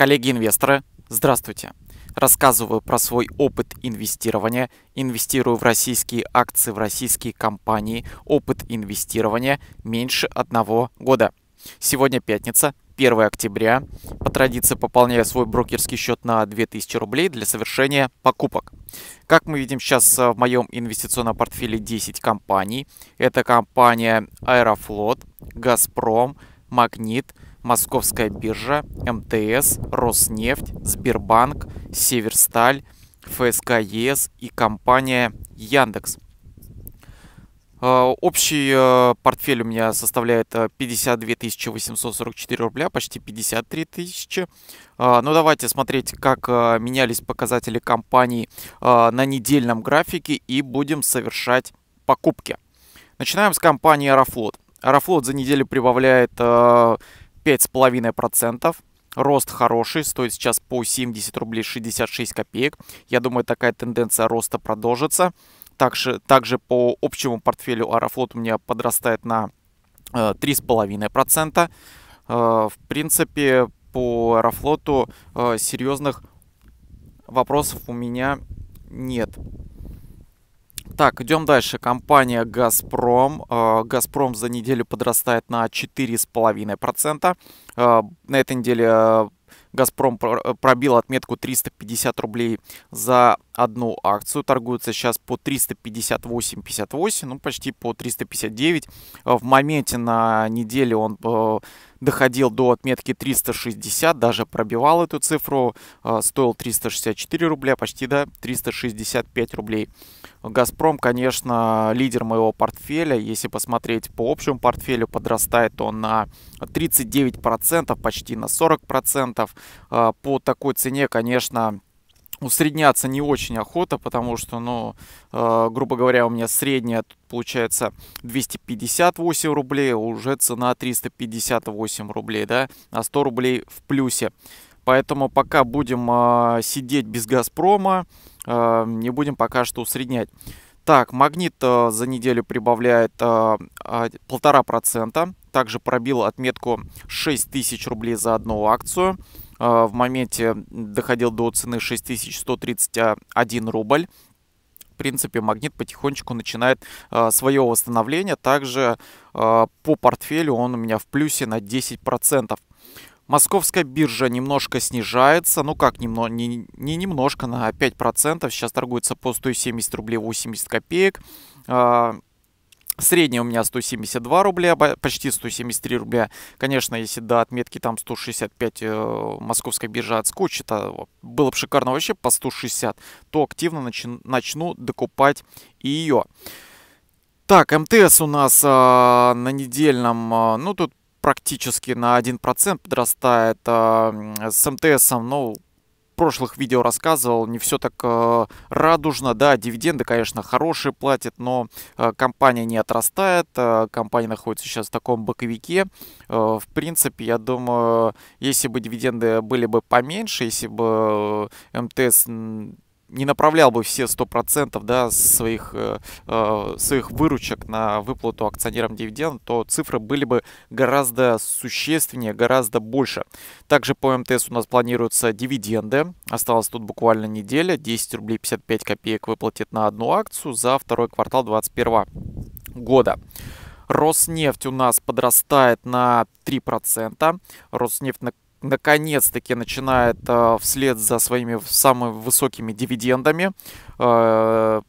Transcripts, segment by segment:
Коллеги-инвесторы, здравствуйте! Рассказываю про свой опыт инвестирования, инвестирую в российские акции, в российские компании, опыт инвестирования меньше одного года. Сегодня пятница, 1 октября. По традиции пополняю свой брокерский счет на 2000 рублей для совершения покупок. Как мы видим сейчас э, в моем инвестиционном портфеле 10 компаний. Это компания Аэрофлот, Газпром, Магнит, Московская биржа, МТС, Роснефть, Сбербанк, Северсталь, ФСК ЕС и компания Яндекс. Э, общий э, портфель у меня составляет 52 э, 844 рубля, почти 53 тысячи. Ну давайте смотреть, как менялись показатели компаний на недельном графике и будем совершать покупки. Начинаем с компании Аэрофлот. Аэрофлот за неделю прибавляет 5,5%. Рост хороший, стоит сейчас по 70 рублей 66 копеек. Я думаю, такая тенденция роста продолжится. Также, также по общему портфелю Аэрофлот у меня подрастает на 3,5%. Э, э, в принципе, по Аэрофлоту э, серьезных вопросов у меня нет. Так, идем дальше. Компания «Газпром». Э, «Газпром» за неделю подрастает на 4,5%. Э, на этой неделе э, «Газпром» пробил отметку 350 рублей за одну акцию. Торгуется сейчас по 358,58, ну почти по 359. Э, в моменте на неделе он э, доходил до отметки 360, даже пробивал эту цифру, э, стоил 364 рубля, почти до да, 365 рублей. «Газпром», конечно, лидер моего портфеля. Если посмотреть по общему портфелю, подрастает он на 39%, почти на 40%. По такой цене, конечно, усредняться ну, не очень охота, потому что, ну, э, грубо говоря, у меня средняя получается 258 рублей, уже цена 358 рублей, да, а 100 рублей в плюсе. Поэтому пока будем э, сидеть без Газпрома, э, не будем пока что усреднять. Так, магнит э, за неделю прибавляет э, полтора процента, также пробил отметку 6000 рублей за одну акцию. А, в моменте доходил до цены 6131 рубль. В принципе, магнит потихонечку начинает а, свое восстановление. Также а, по портфелю он у меня в плюсе на 10%. Московская биржа немножко снижается, ну как, немно, не, не немножко, на 5%. Сейчас торгуется по 170 рублей 80 копеек. Средняя у меня 172 рубля, почти 173 рубля. Конечно, если до отметки там 165 э, московская биржа отскочит, а было бы шикарно вообще по 160, то активно начну, начну докупать и ее. Так, МТС у нас э, на недельном, э, ну тут практически на 1% подрастает э, с МТСом, ну прошлых видео рассказывал, не все так э, радужно. Да, дивиденды, конечно, хорошие платят, но э, компания не отрастает. Э, компания находится сейчас в таком боковике. Э, в принципе, я думаю, если бы дивиденды были бы поменьше, если бы э, МТС не направлял бы все 100% да, своих, э, э, своих выручек на выплату акционерам дивиденд, то цифры были бы гораздо существеннее, гораздо больше. Также по МТС у нас планируются дивиденды. Осталось тут буквально неделя. 10 рублей 55 копеек выплатит на одну акцию за второй квартал 2021 года. Роснефть у нас подрастает на 3%. Роснефть на наконец-таки начинает а, вслед за своими самыми высокими дивидендами а,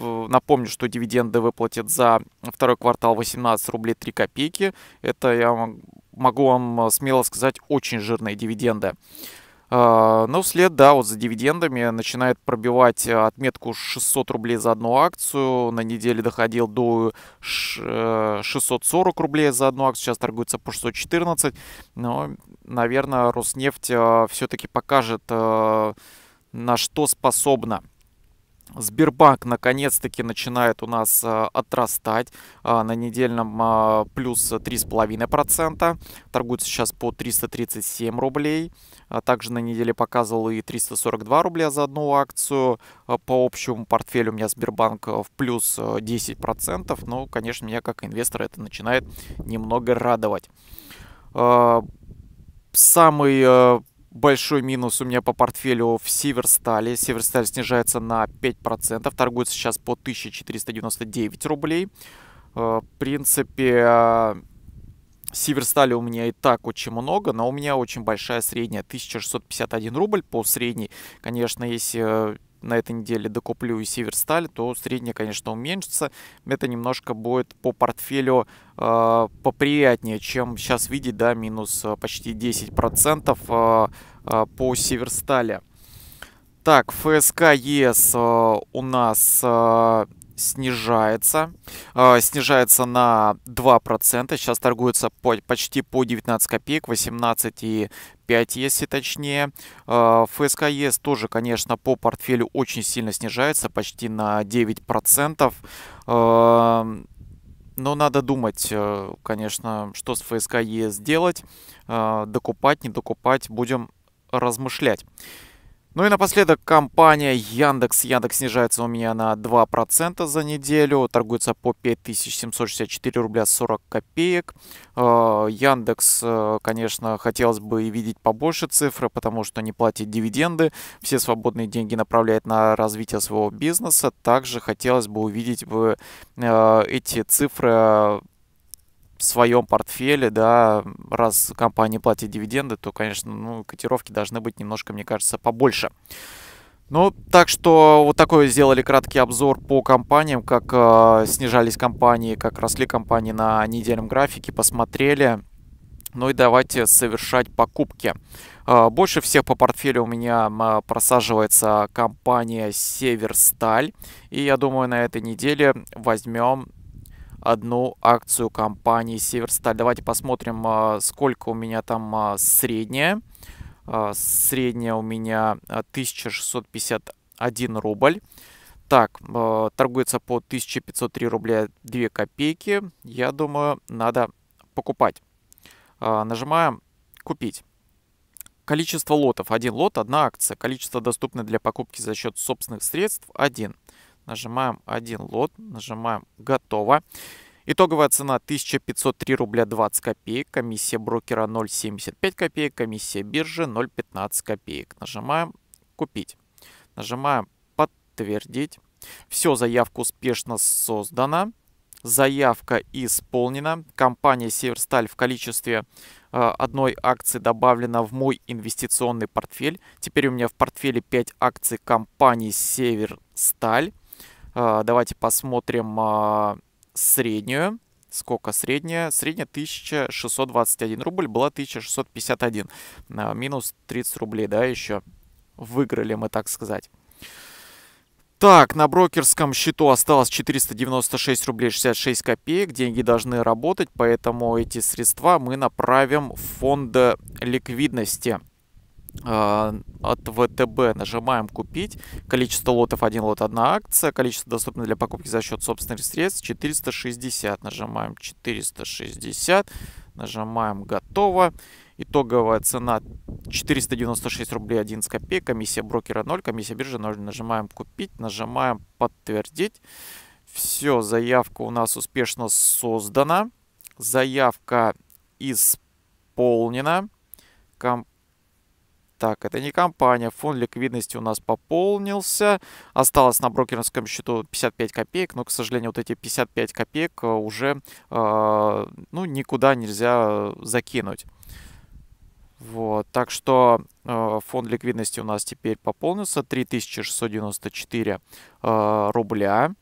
Напомню, что дивиденды выплатят за второй квартал 18 рублей 3 копейки. Это, я могу вам а, смело сказать, очень жирные дивиденды. А, Но ну, вслед, да, вот за дивидендами начинает пробивать э, отметку 600 рублей за одну акцию. На неделе доходил до 640 э, рублей за одну акцию. Сейчас торгуется по 614. Но, наверное, Роснефть э, все-таки покажет, на что способна. Сбербанк наконец-таки начинает у нас э, отрастать э, на недельном э, плюс 3,5%. Торгуется сейчас по 337 рублей. Также на неделе показывал и 342 рубля за одну акцию. По общему портфелю у меня Сбербанк в плюс 10%. Но, конечно, меня как инвестора это начинает немного радовать самый Большой минус у меня по портфелю в Северстале. Северсталь снижается на 5%, торгуется сейчас по 1499 рублей. Э, в принципе, Северстали у меня и так очень много, но у меня очень большая средняя, 1651 рубль по средней. Конечно, если э, на этой неделе докуплю и Северсталь, то средняя, конечно, уменьшится. Это немножко будет по портфелю э, поприятнее, чем сейчас видеть, да, минус э, почти 10% э, э, по Северстале. Так, ФСК ЕС э, у нас э, снижается. Э, снижается на 2%. Сейчас торгуется по, почти по 19 копеек, 18 и 5, если точнее. Э, ФСК ЕС тоже, конечно, по портфелю очень сильно снижается, почти на 9%. Э, но надо думать, э, конечно, что с ФСК ЕС делать, докупать, не докупать, будем размышлять. Ну и напоследок компания Яндекс. Яндекс снижается у меня на 2% за неделю, торгуется по 5764 рубля 40 копеек. А, Яндекс, э, конечно, хотелось бы видеть побольше цифры, потому что не платит дивиденды, все свободные деньги направляет на развитие своего бизнеса. Также хотелось бы увидеть бы э, эти цифры в своем портфеле, да, раз компания платит дивиденды, то, конечно, ну, котировки должны быть немножко, мне кажется, побольше. Ну, так что вот такой сделали краткий обзор по компаниям, как э, снижались компании, как росли компании на недельном графике, посмотрели. Ну и давайте совершать покупки. Э, больше всех по портфелю у меня э, просаживается компания Северсталь. И я думаю, на этой неделе возьмем одну акцию компании Северсталь. Давайте посмотрим, а, сколько у меня там средняя. А, средняя а, у меня 1651 рубль. Так, торгуется по 1503 рубля 2 копейки. Я думаю, надо покупать. Нажимаем «Купить». Количество лотов. Один лот, одна акция. Количество доступно для покупки за счет собственных средств – один. Нажимаем один лот, нажимаем «Готово». Итоговая цена 1503 рубля 20 копеек, комиссия брокера 0,75 копеек, комиссия биржи 0,15 копеек. Нажимаем «Купить». Нажимаем «Подтвердить». Все, заявка успешно создана. Заявка исполнена. Компания «Северсталь» в количестве э, одной акции добавлена в мой инвестиционный портфель. Теперь у меня в портфеле 5 акций компании «Северсталь». А, давайте посмотрим а, среднюю. Сколько средняя? Средняя 1621 рубль была 1651. А, минус 30 рублей, да, еще выиграли мы, так сказать. Так, на брокерском счету осталось 496 рублей 66 копеек. Деньги должны работать, поэтому эти средства мы направим в фонд э, ликвидности. А, от ВТБ нажимаем «Купить». Количество лотов 1 лот 1 акция. Количество доступно для покупки за счет собственных средств 460. Нажимаем 460. Нажимаем «Готово». Итоговая цена 496 рублей 11 копеек. Комиссия брокера 0, комиссия биржи 0. Нажимаем «Купить». Нажимаем «Подтвердить». Все, заявка у нас успешно создана. Заявка исполнена. Компания так, это не компания. Фонд ликвидности у нас пополнился. Осталось на брокерском счету 55 копеек. Но, к сожалению, вот эти 55 копеек э, уже э, ну, никуда нельзя закинуть. Вот, так что э, фонд ликвидности у нас теперь пополнился. 3694 э, рубля.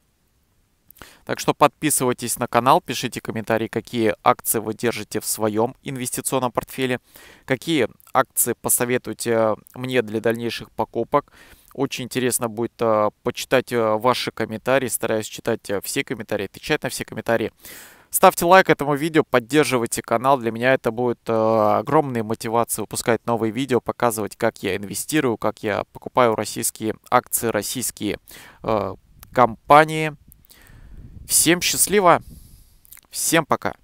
Так что подписывайтесь на канал, пишите комментарии, какие акции вы держите в своем инвестиционном портфеле, какие акции посоветуете мне для дальнейших покупок. Очень интересно будет э, почитать э, ваши комментарии, стараюсь читать э, все комментарии, отвечать на все комментарии. Ставьте лайк этому видео, поддерживайте канал. Для меня это будет э, огромной мотивацией выпускать новые видео, показывать, как я инвестирую, как я покупаю российские акции, российские э, компании. Всем счастливо. Всем пока.